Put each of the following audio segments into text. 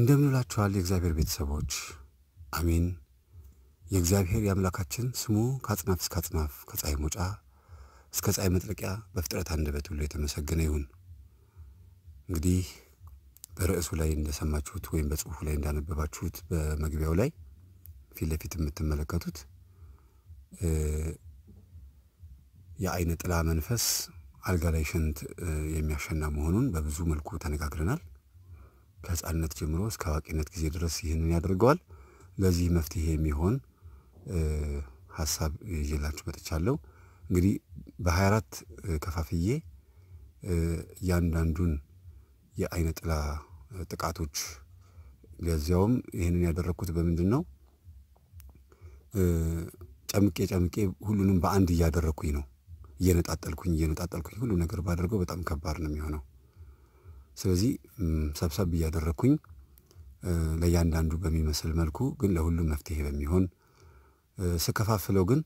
እንደምንላችኋል የእግዚአብሔር ቤተሰቦች አሚን የእግዚአብሔር የአምላካችን ስሙ ከአጽናፍ እስከ አጽናፍ ከፀሐይ መውጫ እስከ ፀሐይ መጥለቂያ በፍጥረት አንደበት ሁሉ የተመሰገነ ይሁን። እንግዲህ በርዕሱ ላይ እንደሰማችሁት ወይም በጽሁፉ ላይ እንዳነበባችሁት በመግቢያው ላይ ፊት ለፊት የምትመለከቱት የአይነ ጥላ መንፈስ አልጋ ላይ ሽንት የሚያሸና መሆኑን በብዙ መልኩ ተነጋግረናል። ከህፃንነት ጀምሮ እስከ አዋቂነት ጊዜ ድረስ ይህንን ያደርገዋል። ለዚህ መፍትሄ የሚሆን ሀሳብ ይዤላችሁ መጥቻለሁ። እንግዲህ በሃያ አራት ከፋፍዬ እያንዳንዱን የአይነ ጥላ ጥቃቶች ለዚያውም ይህንን ያደረግኩት በምንድን ነው? ጨምቄ ጨምቄ ሁሉንም በአንድ እያደረግኩኝ ነው። እየነጣጠልኩኝ እየነጣጠልኩኝ ሁሉ ነገር ባደርገው በጣም ከባድ ነው የሚሆነው። ስለዚህ ሰብሰብ እያደረግኩኝ ለእያንዳንዱ በሚመስል መልኩ ግን ለሁሉም መፍትሄ በሚሆን ስከፋፍለው ግን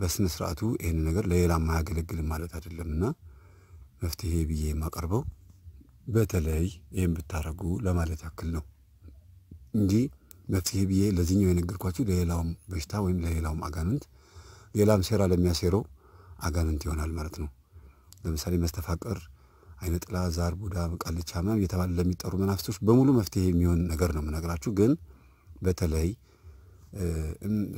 በስነ ስርዓቱ ይህን ነገር ለሌላ ማያገለግልም ማለት አይደለም እና መፍትሄ ብዬ የማቀርበው በተለይ ይህን ብታረጉ ለማለት ያክል ነው እንጂ መፍትሄ ብዬ ለዚህኛው የነገርኳችሁ ለሌላውም በሽታ ወይም ለሌላውም አጋንንት ሌላም ሴራ ለሚያሴረው አጋንንት ይሆናል ማለት ነው። ለምሳሌ መስተፋቀር አይነ ጥላ፣ ዛር፣ ቡዳ፣ ቃልቻ ምናምን እየተባለ ለሚጠሩ መናፍስቶች በሙሉ መፍትሄ የሚሆን ነገር ነው የምነግራችሁ። ግን በተለይ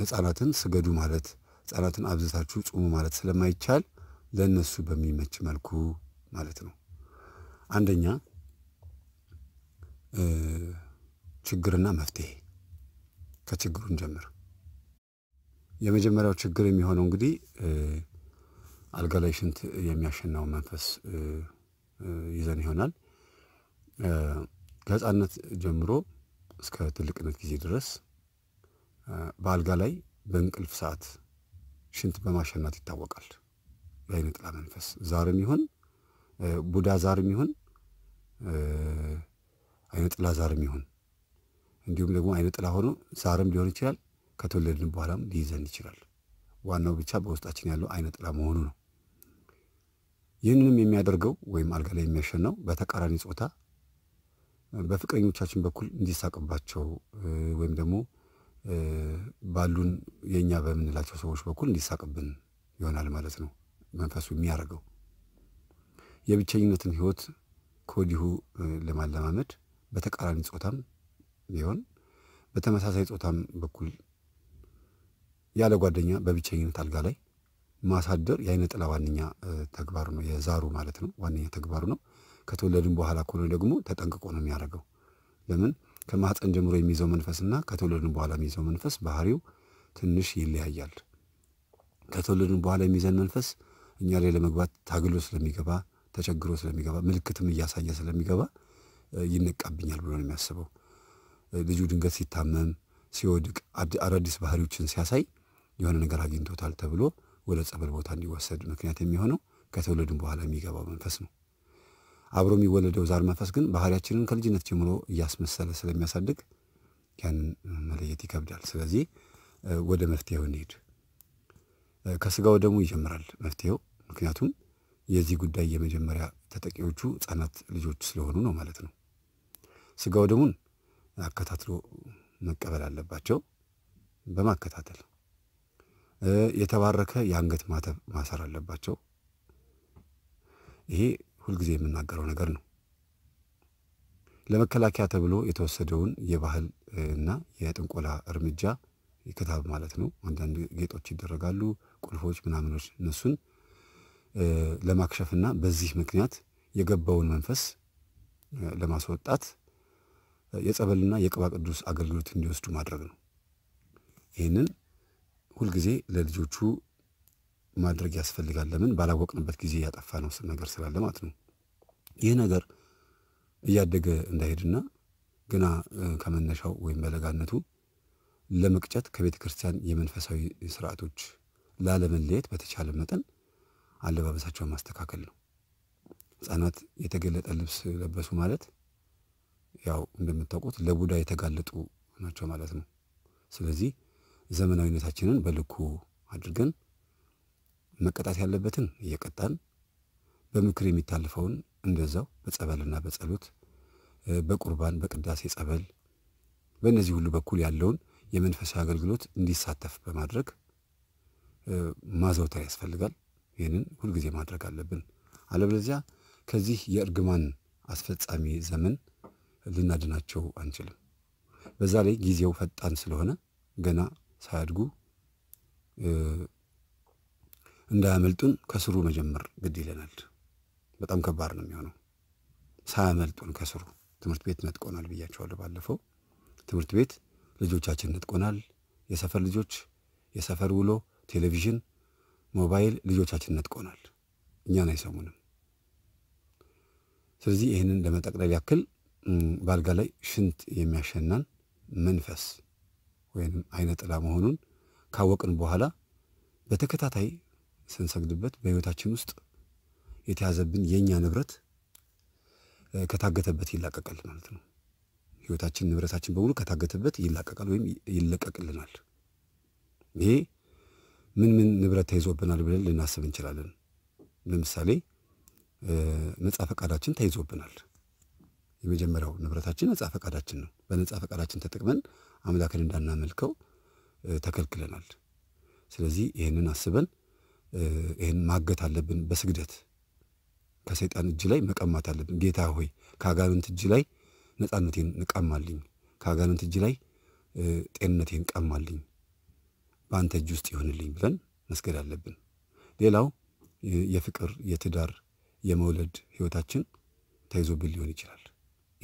ህጻናትን ስገዱ ማለት ህጻናትን አብዝታችሁ ጹሙ ማለት ስለማይቻል ለእነሱ በሚመች መልኩ ማለት ነው። አንደኛ ችግርና መፍትሄ። ከችግሩን ጀምር። የመጀመሪያው ችግር የሚሆነው እንግዲህ አልጋ ላይ ሽንት የሚያሸናው መንፈስ ይዘን ይሆናል። ከህፃነት ጀምሮ እስከ ትልቅነት ጊዜ ድረስ በአልጋ ላይ በእንቅልፍ ሰዓት ሽንት በማሸናት ይታወቃል። የአይነ ጥላ መንፈስ ዛርም ይሁን ቡዳ ዛርም ይሁን አይነ ጥላ ዛርም ይሁን እንዲሁም ደግሞ አይነ ጥላ ሆኖ ዛርም ሊሆን ይችላል። ከተወለድን በኋላም ሊይዘን ይችላል። ዋናው ብቻ በውስጣችን ያለው አይነ ጥላ መሆኑ ነው። ይህንንም የሚያደርገው ወይም አልጋ ላይ የሚያሸናው በተቃራኒ ጾታ በፍቅረኞቻችን በኩል እንዲሳቅባቸው ወይም ደግሞ ባሉን የእኛ በምንላቸው ሰዎች በኩል እንዲሳቅብን ይሆናል ማለት ነው። መንፈሱ የሚያደርገው የብቸኝነትን ህይወት ከወዲሁ ለማለማመድ በተቃራኒ ጾታም ቢሆን በተመሳሳይ ጾታም በኩል ያለ ጓደኛ በብቸኝነት አልጋ ላይ ማሳደር የአይነ ጥላ ዋነኛ ተግባሩ ነው። የዛሩ ማለት ነው ዋነኛ ተግባሩ ነው። ከተወለድን በኋላ ከሆነ ደግሞ ተጠንቅቆ ነው የሚያደርገው። ለምን ከማህፀን ጀምሮ የሚይዘው መንፈስና ከተወለድን በኋላ የሚይዘው መንፈስ ባህሪው ትንሽ ይለያያል። ከተወለድን በኋላ የሚይዘን መንፈስ እኛ ላይ ለመግባት ታግሎ ስለሚገባ ተቸግሮ ስለሚገባ ምልክትም እያሳየ ስለሚገባ ይነቃብኛል ብሎ ነው የሚያስበው። ልጁ ድንገት ሲታመም ሲወድቅ አዳዲስ ባህሪዎችን ሲያሳይ የሆነ ነገር አግኝቶታል ተብሎ ወደ ጸበል ቦታ እንዲወሰድ ምክንያት የሚሆነው ከተወለዱም በኋላ የሚገባው መንፈስ ነው። አብሮ የሚወለደው ዛር መንፈስ ግን ባህሪያችንን ከልጅነት ጀምሮ እያስመሰለ ስለሚያሳድግ ያንን መለየት ይከብዳል። ስለዚህ ወደ መፍትሄው እንሄድ። ከስጋው ደግሞ ይጀምራል መፍትሄው። ምክንያቱም የዚህ ጉዳይ የመጀመሪያ ተጠቂዎቹ ህጻናት ልጆች ስለሆኑ ነው ማለት ነው። ስጋው ደሙን አከታትሎ መቀበል አለባቸው። በማከታተል የተባረከ የአንገት ማተብ ማሰር አለባቸው። ይሄ ሁልጊዜ የምናገረው ነገር ነው። ለመከላከያ ተብሎ የተወሰደውን የባህል እና የጥንቆላ እርምጃ ክታብ ማለት ነው። አንዳንድ ጌጦች ይደረጋሉ፣ ቁልፎች ምናምኖች፣ እነሱን ለማክሸፍና በዚህ ምክንያት የገባውን መንፈስ ለማስወጣት የጸበልና የቅባ ቅዱስ አገልግሎት እንዲወስዱ ማድረግ ነው። ይህንን ሁልጊዜ ለልጆቹ ማድረግ ያስፈልጋል። ለምን ባላወቅንበት ጊዜ ያጠፋ ነው ነገር ስላለ ማለት ነው። ይህ ነገር እያደገ እንዳይሄድና ገና ከመነሻው ወይም በለጋነቱ ለመቅጨት ከቤተ ክርስቲያን የመንፈሳዊ ስርዓቶች ላለመለየት በተቻለ መጠን አለባበሳቸውን ማስተካከል ነው። ህጻናት የተገለጠ ልብስ ለበሱ ማለት ያው እንደምታውቁት ለቡዳ የተጋለጡ ናቸው ማለት ነው። ስለዚህ ዘመናዊነታችንን በልኩ አድርገን መቀጣት ያለበትን እየቀጣን በምክር የሚታልፈውን እንደዛው በጸበልና በጸሎት በቁርባን በቅዳሴ ጸበል በእነዚህ ሁሉ በኩል ያለውን የመንፈሳዊ አገልግሎት እንዲሳተፍ በማድረግ ማዘውተር ያስፈልጋል። ይህንን ሁልጊዜ ማድረግ አለብን። አለበለዚያ ከዚህ የእርግማን አስፈጻሚ ዘመን ልናድናቸው አንችልም። በዛ ላይ ጊዜው ፈጣን ስለሆነ ገና ሳያድጉ እንዳያመልጡን ከስሩ መጀመር ግድ ይለናል። በጣም ከባድ ነው የሚሆነው ሳያመልጡን ከስሩ። ትምህርት ቤት ነጥቆናል ብያቸዋለሁ ባለፈው። ትምህርት ቤት ልጆቻችን ነጥቆናል። የሰፈር ልጆች፣ የሰፈር ውሎ፣ ቴሌቪዥን፣ ሞባይል ልጆቻችን ነጥቆናል። እኛን አይሰሙንም። ስለዚህ ይህንን ለመጠቅለል ያክል በአልጋ ላይ ሽንት የሚያሸናን መንፈስ ወይም አይነ ጥላ መሆኑን ካወቅን በኋላ በተከታታይ ስንሰግድበት በህይወታችን ውስጥ የተያዘብን የእኛ ንብረት ከታገተበት ይላቀቃል ማለት ነው። ህይወታችን ንብረታችን በሙሉ ከታገተበት ይላቀቃል ወይም ይለቀቅልናል። ይሄ ምን ምን ንብረት ተይዞብናል ብለን ልናስብ እንችላለን። ለምሳሌ ነጻ ፈቃዳችን ተይዞብናል። የመጀመሪያው ንብረታችን ነጻ ፈቃዳችን ነው። በነጻ ፈቃዳችን ተጠቅመን አምላክን እንዳናመልከው ተከልክለናል። ስለዚህ ይህንን አስበን ይህን ማገት አለብን። በስግደት ከሰይጣን እጅ ላይ መቀማት አለብን። ጌታ ሆይ ከአጋንንት እጅ ላይ ነፃነቴን እቀማልኝ፣ ከአጋንንት እጅ ላይ ጤንነቴን ቀማልኝ፣ በአንተ እጅ ውስጥ ይሆንልኝ ብለን መስገድ አለብን። ሌላው የፍቅር የትዳር የመውለድ ህይወታችን ተይዞብን ሊሆን ይችላል።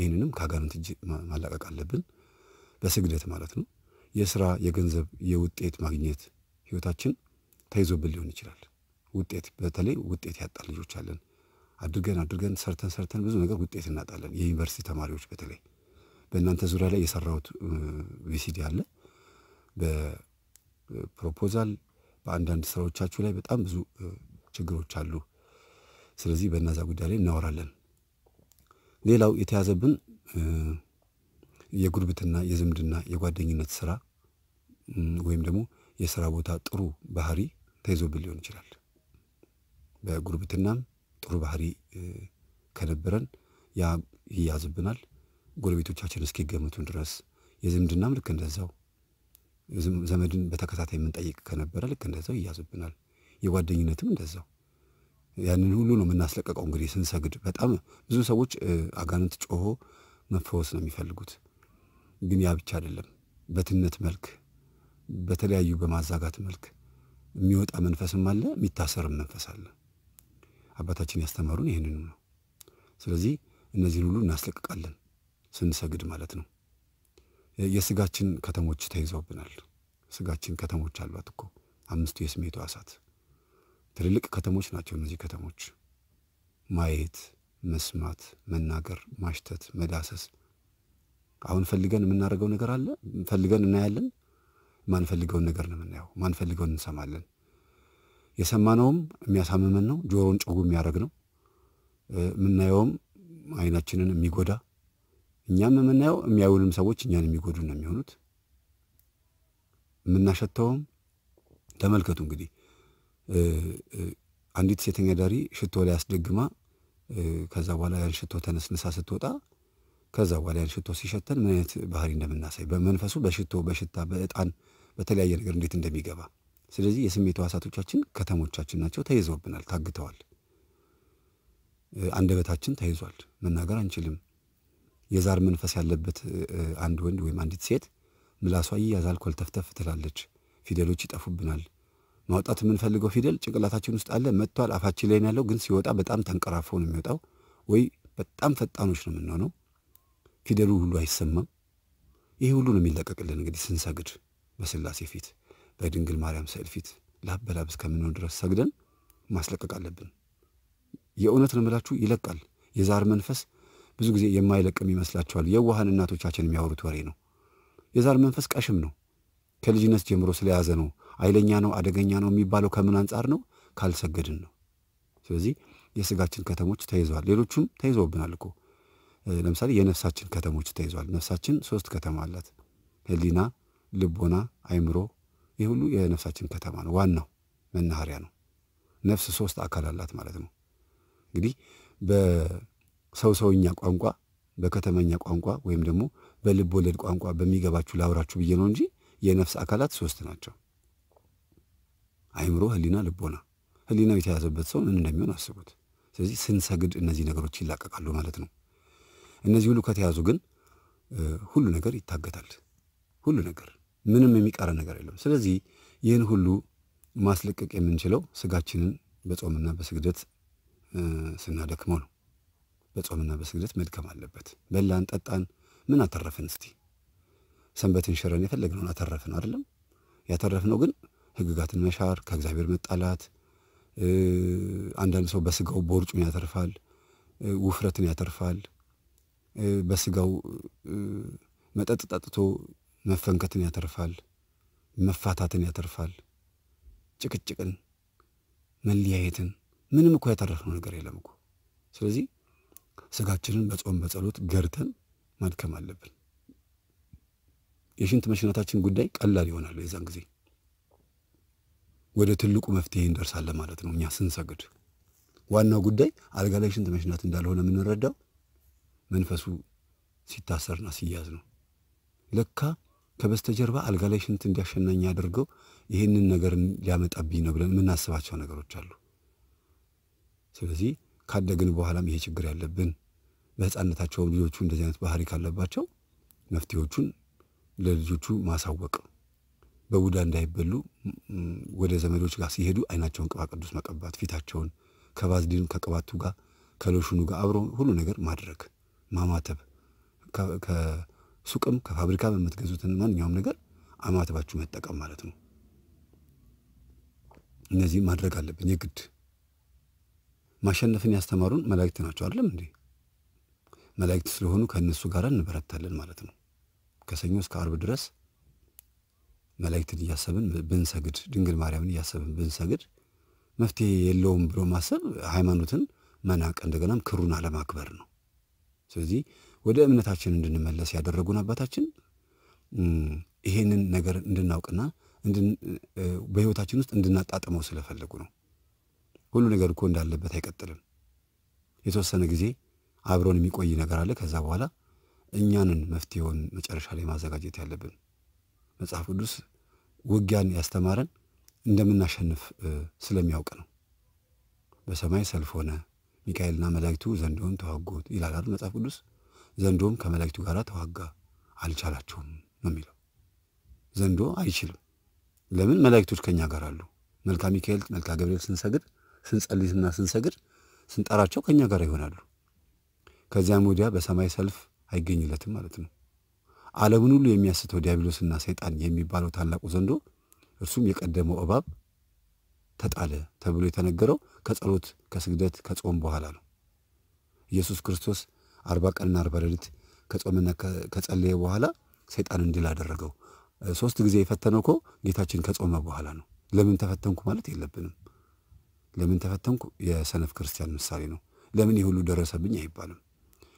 ይህንንም ከአጋንንት እጅ ማላቀቅ አለብን። በስግደት ማለት ነው። የስራ የገንዘብ የውጤት ማግኘት ህይወታችን ተይዞብን ሊሆን ይችላል። ውጤት በተለይ ውጤት ያጣ ልጆች አለን። አድርገን አድርገን ሰርተን ሰርተን ብዙ ነገር ውጤት እናጣለን። የዩኒቨርሲቲ ተማሪዎች በተለይ በእናንተ ዙሪያ ላይ የሰራሁት ቪሲዲ አለ። በፕሮፖዛል በአንዳንድ ስራዎቻችሁ ላይ በጣም ብዙ ችግሮች አሉ። ስለዚህ በእነዛ ጉዳይ ላይ እናወራለን። ሌላው የተያዘብን የጉርብትና የዝምድና የጓደኝነት ስራ ወይም ደግሞ የስራ ቦታ ጥሩ ባህሪ ተይዞብን ሊሆን ይችላል። በጉርብትናም ጥሩ ባህሪ ከነበረን ያ ይያዝብናል። ጎረቤቶቻችን እስኪገምቱን ድረስ የዝምድናም ልክ እንደዛው ዘመድን በተከታታይ የምንጠይቅ ከነበረ ልክ እንደዛው ይያዝብናል። የጓደኝነትም እንደዛው ያንን ሁሉ ነው የምናስለቀቀው። እንግዲህ ስንሰግድ በጣም ብዙ ሰዎች አጋንንት ጮሆ መፈወስ ነው የሚፈልጉት። ግን ያ ብቻ አይደለም። በትነት መልክ በተለያዩ በማዛጋት መልክ የሚወጣ መንፈስም አለ፣ የሚታሰርም መንፈስ አለ። አባታችን ያስተማሩን ይህንኑ ነው። ስለዚህ እነዚህን ሁሉ እናስለቅቃለን ስንሰግድ ማለት ነው። የስጋችን ከተሞች ተይዘውብናል። ስጋችን ከተሞች አሏት እኮ አምስቱ የስሜት አሳት ትልልቅ ከተሞች ናቸው። እነዚህ ከተሞች ማየት፣ መስማት፣ መናገር፣ ማሽተት፣ መዳሰስ አሁን ፈልገን የምናደርገው ነገር አለ። ፈልገን እናያለን። ማንፈልገውን ነገር ነው የምናየው። ማንፈልገውን እንሰማለን። የሰማነውም የሚያሳምመን ነው፣ ጆሮን ጭው የሚያደርግ ነው። የምናየውም አይናችንን የሚጎዳ እኛም የምናየው የሚያዩንም ሰዎች እኛን የሚጎዱ ነው የሚሆኑት። የምናሸተውም ተመልከቱ እንግዲህ አንዲት ሴተኛ ዳሪ ሽቶ ላይ አስደግማ ከዛ በኋላ ያን ሽቶ ተነስንሳ ስትወጣ ከዛ በኋላ ያን ሽቶ ሲሸተን ምን አይነት ባህሪ እንደምናሳይ በመንፈሱ በሽቶ በሽታ በእጣን በተለያየ ነገር እንዴት እንደሚገባ ስለዚህ የስሜት ህዋሳቶቻችን ከተሞቻችን ናቸው ተይዘውብናል ታግተዋል አንደበታችን ተይዟል መናገር አንችልም የዛር መንፈስ ያለበት አንድ ወንድ ወይም አንዲት ሴት ምላሷ ይያዛል ኮልተፍተፍ ትላለች ፊደሎች ይጠፉብናል ማውጣት የምንፈልገው ፊደል ጭንቅላታችን ውስጥ አለ መጥቷል አፋችን ላይ ያለው ግን ሲወጣ በጣም ተንቀራፎ ነው የሚወጣው ወይ በጣም ፈጣኖች ነው የምንሆነው ፊደሉ ሁሉ አይሰማም። ይህ ሁሉ ነው የሚለቀቅልን እንግዲህ ስንሰግድ በስላሴ ፊት በድንግል ማርያም ስዕል ፊት ላበላብ እስከምንሆን ድረስ ሰግደን ማስለቀቅ አለብን። የእውነት ነው የምላችሁ ይለቃል። የዛር መንፈስ ብዙ ጊዜ የማይለቅም ይመስላችኋል። የዋሃን እናቶቻችን የሚያወሩት ወሬ ነው። የዛር መንፈስ ቀሽም ነው። ከልጅነት ጀምሮ ስለያዘ ነው። አይለኛ ነው፣ አደገኛ ነው የሚባለው ከምን አንጻር ነው? ካልሰገድን ነው። ስለዚህ የስጋችን ከተሞች ተይዘዋል። ሌሎቹም ተይዘውብናል እኮ ለምሳሌ የነፍሳችን ከተሞች ተይዟል። ነፍሳችን ሶስት ከተማ አላት። ህሊና፣ ልቦና፣ አይምሮ ይህ ሁሉ የነፍሳችን ከተማ ነው። ዋናው መናኸሪያ ነው። ነፍስ ሶስት አካል አላት ማለት ነው። እንግዲህ በሰው ሰውኛ ቋንቋ፣ በከተመኛ ቋንቋ ወይም ደግሞ በልብ ወለድ ቋንቋ በሚገባችሁ ላውራችሁ ብዬ ነው እንጂ የነፍስ አካላት ሶስት ናቸው። አይምሮ፣ ህሊና፣ ልቦና። ህሊናው የተያዘበት ሰው ምን እንደሚሆን አስቡት። ስለዚህ ስንሰግድ እነዚህ ነገሮች ይላቀቃሉ ማለት ነው። እነዚህ ሁሉ ከተያዙ ግን ሁሉ ነገር ይታገታል። ሁሉ ነገር ምንም የሚቀረ ነገር የለም። ስለዚህ ይህን ሁሉ ማስለቀቅ የምንችለው ስጋችንን በጾምና በስግደት ስናደክመው ነው። በጾምና በስግደት መድከም አለበት። በላን፣ ጠጣን፣ ምን አተረፍን? እስቲ ሰንበትን ሽረን የፈለግነውን አተረፍን አይደለም። ያተረፍነው ግን ህግጋትን መሻር፣ ከእግዚአብሔር መጣላት። አንዳንድ ሰው በስጋው ቦርጩን ያተርፋል፣ ውፍረትን ያተርፋል፣ በስጋው መጠጥ ጠጥቶ መፈንከትን ያተርፋል፣ መፋታትን ያተርፋል፣ ጭቅጭቅን፣ መለያየትን ምንም እኮ ያተረፍነው ነገር የለም እኮ። ስለዚህ ስጋችንን በጾም በጸሎት ገርተን ማድከም አለብን። የሽንት መሽናታችን ጉዳይ ቀላል ይሆናል። የዛን ጊዜ ወደ ትልቁ መፍትሄ እንደርሳለን ማለት ነው። እኛ ስንሰግድ ዋናው ጉዳይ አልጋ ላይ ሽንት መሽናት እንዳልሆነ የምንረዳው መንፈሱ ሲታሰርና ሲያዝ ነው። ለካ ከበስተጀርባ አልጋ ላይ ሽንት እንዲያሸናኝ ያደርገው ይህንን ነገር ሊያመጣብኝ ነው ብለን የምናስባቸው ነገሮች አሉ። ስለዚህ ካደግን በኋላም ይሄ ችግር ያለብን በህፃነታቸው ልጆቹ እንደዚህ አይነት ባህሪ ካለባቸው መፍትሄዎቹን ለልጆቹ ማሳወቅ፣ በቡዳ እንዳይበሉ ወደ ዘመዶች ጋር ሲሄዱ አይናቸውን ቅባ ቅዱስ መቀባት፣ ፊታቸውን ከቫዝሊኑ ከቅባቱ ጋር ከሎሽኑ ጋር አብሮ ሁሉ ነገር ማድረግ ማማተብ ከሱቅም ከፋብሪካ የምትገዙትን ማንኛውም ነገር አማትባችሁ መጠቀም ማለት ነው። እነዚህ ማድረግ አለብን የግድ። ማሸነፍን ያስተማሩን መላእክት ናቸው አይደለም እንዴ? መላእክት ስለሆኑ ከእነሱ ጋር እንበረታለን ማለት ነው። ከሰኞ እስከ አርብ ድረስ መላእክትን እያሰብን ብንሰግድ፣ ድንግል ማርያምን እያሰብን ብንሰግድ መፍትሄ የለውም ብሎ ማሰብ ሃይማኖትን መናቅ እንደገናም ክሩን አለማክበር ነው። ስለዚህ ወደ እምነታችን እንድንመለስ ያደረጉን አባታችን ይሄንን ነገር እንድናውቅና በህይወታችን ውስጥ እንድናጣጥመው ስለፈለጉ ነው። ሁሉ ነገር እኮ እንዳለበት አይቀጥልም። የተወሰነ ጊዜ አብሮን የሚቆይ ነገር አለ። ከዛ በኋላ እኛንን መፍትሄውን መጨረሻ ላይ ማዘጋጀት ያለብን። መጽሐፍ ቅዱስ ውጊያን ያስተማረን እንደምናሸንፍ ስለሚያውቅ ነው። በሰማይ ሰልፍ ሆነ ሚካኤልና መላእክቱ ዘንዶውን ተዋጉት ይላል መጽሐፍ ቅዱስ። ዘንዶም ከመላእክቱ ጋር ተዋጋ አልቻላቸውም ነው የሚለው። ዘንዶ አይችልም። ለምን? መላእክቶች ከኛ ጋር አሉ። መልካ ሚካኤል፣ መልካ ገብርኤል ስንሰግድ፣ ስንጸልይና ስንሰግድ ስንጠራቸው ከኛ ጋር ይሆናሉ። ከዚያም ወዲያ በሰማይ ሰልፍ አይገኝለትም ማለት ነው። ዓለምን ሁሉ የሚያስተው ዲያብሎስና ሰይጣን የሚባለው ታላቁ ዘንዶ እርሱም የቀደመው እባብ ተጣለ ተብሎ የተነገረው ከጸሎት ከስግደት ከጾም በኋላ ነው። ኢየሱስ ክርስቶስ አርባ ቀንና አርባ ሌሊት ከጾምና ከጸለየ በኋላ ሰይጣን ድል አደረገው። ሶስት ጊዜ የፈተነው እኮ ጌታችን ከጾመ በኋላ ነው። ለምን ተፈተንኩ ማለት የለብንም። ለምን ተፈተንኩ የሰነፍ ክርስቲያን ምሳሌ ነው። ለምን ይህ ሁሉ ደረሰብኝ አይባልም።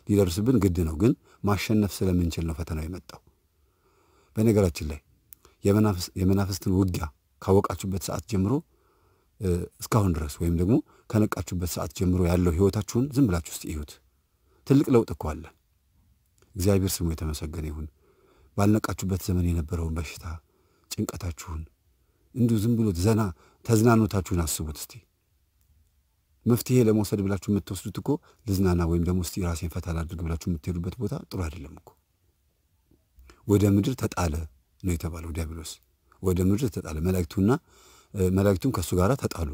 ሊደርስብን ግድ ነው፣ ግን ማሸነፍ ስለምንችል ነው ፈተናው የመጣው። በነገራችን ላይ የመናፍስትን ውጊያ ካወቃችሁበት ሰዓት ጀምሮ እስካሁን ድረስ ወይም ደግሞ ከነቃችሁበት ሰዓት ጀምሮ ያለው ህይወታችሁን ዝም ብላችሁ ውስጥ ይሁት። ትልቅ ለውጥ እኮ አለ። እግዚአብሔር ስሙ የተመሰገነ ይሁን። ባልነቃችሁበት ዘመን የነበረውን በሽታ፣ ጭንቀታችሁን እንዲሁ ዝም ብሎ ዘና ተዝናኖታችሁን አስቡት እስቲ። መፍትሄ ለመውሰድ ብላችሁ የምትወስዱት እኮ ልዝናና ወይም ደግሞ እስቲ ራሴን ፈታ ላድርግ ብላችሁ የምትሄዱበት ቦታ ጥሩ አይደለም እኮ። ወደ ምድር ተጣለ ነው የተባለው። ዲያብሎስ ወደ ምድር ተጣለ። መላእክቱና መላእክቱም ከእሱ ጋር ተጣሉ።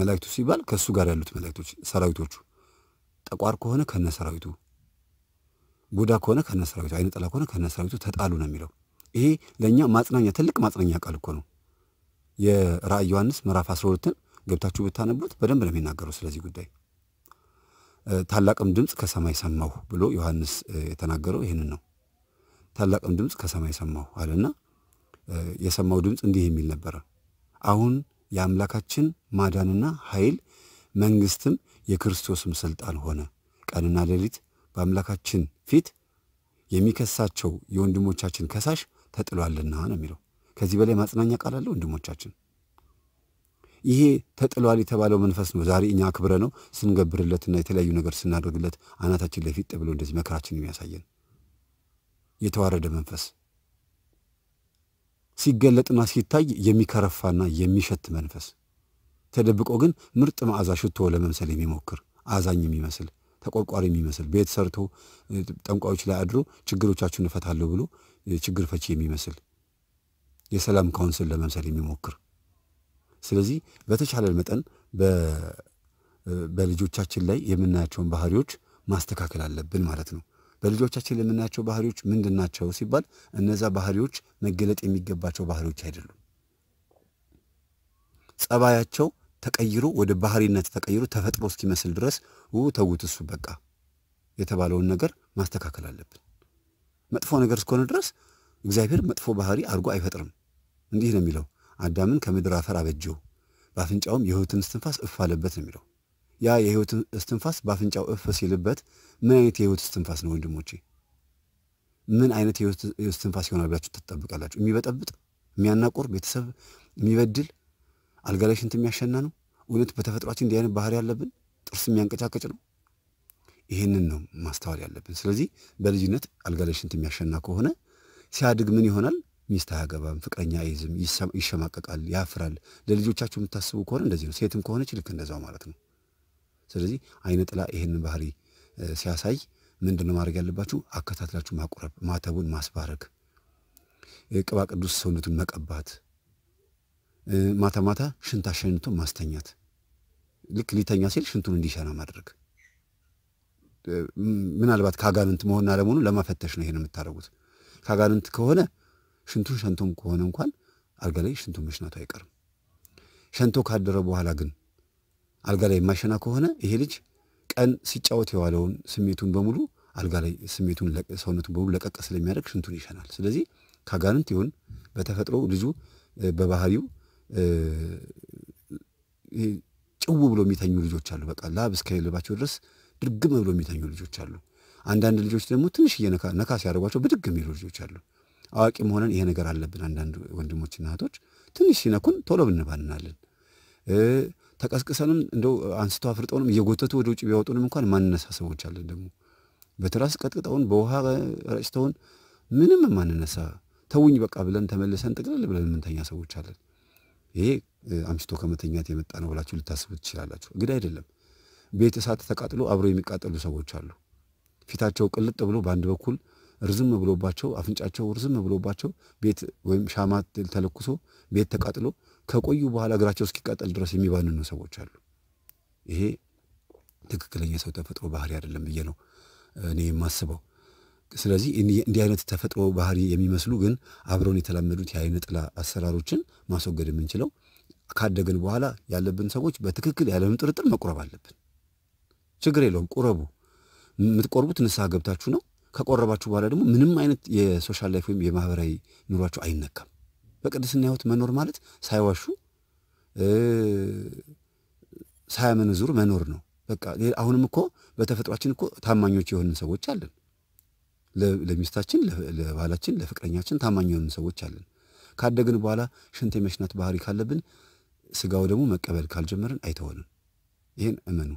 መላእክቱ ሲባል ከእሱ ጋር ያሉት መላእክቶች ሰራዊቶቹ፣ ጠቋር ከሆነ ከነ ሰራዊቱ፣ ቡዳ ከሆነ ከነ ሰራዊቱ፣ አይነጠላ ከሆነ ከነ ሰራዊቱ ተጣሉ ነው የሚለው። ይሄ ለእኛ ማጽናኛ ትልቅ ማጽናኛ ቃል እኮ ነው። የራእይ ዮሐንስ ምዕራፍ 12ን ገብታችሁ ብታነቡት በደንብ ነው የሚናገረው ስለዚህ ጉዳይ። ታላቅም ድምፅ ከሰማይ ሰማሁ ብሎ ዮሐንስ የተናገረው ይህንን ነው። ታላቅም ድምፅ ከሰማይ ሰማሁ አለና የሰማው ድምፅ እንዲህ የሚል ነበረ። አሁን የአምላካችን ማዳንና ኃይል መንግስትም የክርስቶስም ስልጣን ሆነ። ቀንና ሌሊት በአምላካችን ፊት የሚከሳቸው የወንድሞቻችን ከሳሽ ተጥሏልና ነው የሚለው። ከዚህ በላይ ማጽናኛ ቃል አለ ወንድሞቻችን? ይሄ ተጥሏል የተባለው መንፈስ ነው። ዛሬ እኛ ክብረ ነው ስንገብርለትና የተለያዩ ነገር ስናደርግለት አናታችን ለፊት ጥብሎ ብሎ እንደዚህ መከራችን የሚያሳየን የተዋረደ መንፈስ ሲገለጥና ሲታይ የሚከረፋና የሚሸት መንፈስ ተደብቆ ግን ምርጥ መዓዛ ሽቶ ለመምሰል የሚሞክር አዛኝ የሚመስል ተቆርቋሪ የሚመስል ቤት ሰርቶ ጠንቋዮች ላይ አድሮ ችግሮቻችሁን እፈታለሁ ብሎ ችግር ፈቺ የሚመስል የሰላም ካውንስል ለመምሰል የሚሞክር ስለዚህ በተቻለ መጠን በልጆቻችን ላይ የምናያቸውን ባህሪዎች ማስተካከል አለብን ማለት ነው። በልጆቻችን የምናያቸው ባህሪዎች ምንድን ናቸው ሲባል እነዛ ባህሪዎች መገለጥ የሚገባቸው ባህሪዎች አይደሉም። ጸባያቸው ተቀይሮ ወደ ባህሪነት ተቀይሮ ተፈጥሮ እስኪመስል ድረስ ው ተውት፣ እሱ በቃ የተባለውን ነገር ማስተካከል አለብን። መጥፎ ነገር እስከሆነ ድረስ እግዚአብሔር መጥፎ ባህሪ አድርጎ አይፈጥርም። እንዲህ ነው የሚለው፣ አዳምን ከምድር አፈር አበጀው፣ በአፍንጫውም የሕይወትን እስትንፋስ እፍ አለበት ነው የሚለው። ያ የህይወት እስትንፋስ በአፍንጫው እፍ ሲልበት ምን አይነት የህይወት እስትንፋስ ነው ወንድሞቼ? ምን አይነት የህይወት እስትንፋስ ይሆናል ብላችሁ ትጠብቃላችሁ? የሚበጠብጥ የሚያናቁር ቤተሰብ የሚበድል አልጋ ላይ ሽንት የሚያሸና ነው? እውነት በተፈጥሯችን እንዲህ አይነት ባህሪ ያለብን ጥርስ የሚያንቀጫቀጭ ነው? ይህንን ነው ማስተዋል ያለብን። ስለዚህ በልጅነት አልጋ ላይ ሽንት የሚያሸና ከሆነ ሲያድግ ምን ይሆናል? ሚስት አያገባም፣ ፍቅረኛ አይዝም፣ ይሸማቀቃል፣ ያፍራል። ለልጆቻችሁ የምታስቡ ከሆነ እንደዚህ ነው። ሴትም ከሆነች ልክ እንደዛው ማለት ነው። ስለዚህ አይነ ጥላ ይህንን ባህሪ ሲያሳይ ምንድን ነው ማድረግ ያለባችሁ? አከታትላችሁ ማቁረብ፣ ማተቡን ማስባረግ፣ ቅባ ቅዱስ ሰውነቱን መቀባት፣ ማታ ማታ ሽንት አሸንቶ ማስተኛት፣ ልክ ሊተኛ ሲል ሽንቱን እንዲሸና ማድረግ። ምናልባት ከአጋንንት መሆን አለመሆኑ ለማፈተሽ ነው ይሄን የምታደርጉት። ከአጋንንት ከሆነ ሽንቱን ሸንቶም ከሆነ እንኳን አልጋ ላይ ሽንቱን መሽናቱ አይቀርም። ሸንቶ ካደረ በኋላ ግን አልጋ ላይ የማይሸና ከሆነ ይሄ ልጅ ቀን ሲጫወት የዋለውን ስሜቱን በሙሉ አልጋ ላይ ስሜቱን ሰውነቱን በሙሉ ለቀቅ ስለሚያደርግ ሽንቱን ይሸናል። ስለዚህ ካጋንንት ይሁን በተፈጥሮ ልጁ በባህሪው ጭው ብሎ የሚተኙ ልጆች አሉ። በቃ ላብ እስከሌለባቸው ድረስ ድርግም ብሎ የሚተኙ ልጆች አሉ። አንዳንድ ልጆች ደግሞ ትንሽ ነካ ሲያደርጓቸው ብድግ የሚሉ ልጆች አሉ። አዋቂ መሆነን ይሄ ነገር አለብን። አንዳንድ ወንድሞችና እህቶች ትንሽ ሲነኩን ቶሎ ብንባንናለን። ተቀስቅሰንም እንደው አንስቶ አፍርጠውንም እየጎተቱ ወደ ውጭ ቢያወጡንም እንኳን ማንነሳ ሰዎች አለን። ደግሞ በትራስ ቀጥቅጠውን በውሃ ረጭተውን ምንም ማንነሳ ተውኝ በቃ ብለን ተመልሰን ጥቅልል ብለን የምንተኛ ሰዎች አለን። ይሄ አምሽቶ ከመተኛት የመጣ ነው ብላችሁ ልታስቡ ትችላላችሁ። እንግዲህ አይደለም። ቤት እሳት ተቃጥሎ አብረው የሚቃጠሉ ሰዎች አሉ። ፊታቸው ቅልጥ ብሎ በአንድ በኩል ርዝም ብሎባቸው አፍንጫቸው ርዝም ብሎባቸው ቤት ወይም ሻማ ተለኩሶ ቤት ተቃጥሎ ከቆዩ በኋላ እግራቸው እስኪቃጠል ድረስ የሚባንኑ ሰዎች አሉ። ይሄ ትክክለኛ የሰው ተፈጥሮ ባህሪ አይደለም ብዬ ነው እኔ የማስበው። ስለዚህ እንዲህ አይነት ተፈጥሮ ባህሪ የሚመስሉ ግን አብረውን የተላመዱት የአይነ ጥላ አሰራሮችን ማስወገድ የምንችለው ካደግን በኋላ ያለብን ሰዎች በትክክል ያለምን ጥርጥር መቁረብ አለብን። ችግር የለውም ቁረቡ። የምትቆርቡት ንስሐ ገብታችሁ ነው። ከቆረባችሁ በኋላ ደግሞ ምንም አይነት የሶሻል ላይፍ ወይም የማህበራዊ ኑሯችሁ አይነካም። በቅድስና ህይወት መኖር ማለት ሳይዋሹ ሳያመነዝሩ መኖር ነው። በቃ አሁንም እኮ በተፈጥሯችን እኮ ታማኞች የሆንን ሰዎች አለን። ለሚስታችን፣ ለባላችን፣ ለፍቅረኛችን ታማኝ የሆንን ሰዎች አለን። ካደግን በኋላ ሽንት የመሽናት ባህሪ ካለብን ስጋው ደግሞ መቀበል ካልጀመርን አይተወንም። ይህን እመኑ።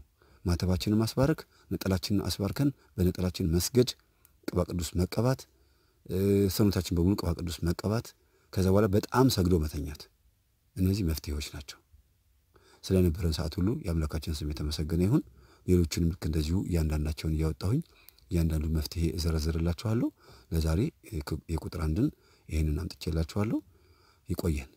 ማተባችንን ማስባረክ፣ ነጠላችንን አስባርከን በነጠላችን መስገድ፣ ቅባ ቅዱስ መቀባት፣ ሰውነታችን በሙሉ ቅባ ቅዱስ መቀባት ከዛ በኋላ በጣም ሰግዶ መተኛት። እነዚህ መፍትሄዎች ናቸው። ስለነበረን ሰዓት ሁሉ የአምላካችን ስም የተመሰገነ ይሁን። ሌሎችንም ልክ እንደዚሁ እያንዳንዳቸውን እያወጣሁኝ እያንዳንዱ መፍትሄ እዘረዝርላችኋለሁ። ለዛሬ የቁጥር አንድን ይህንን አምጥቼላችኋለሁ። ይቆየን።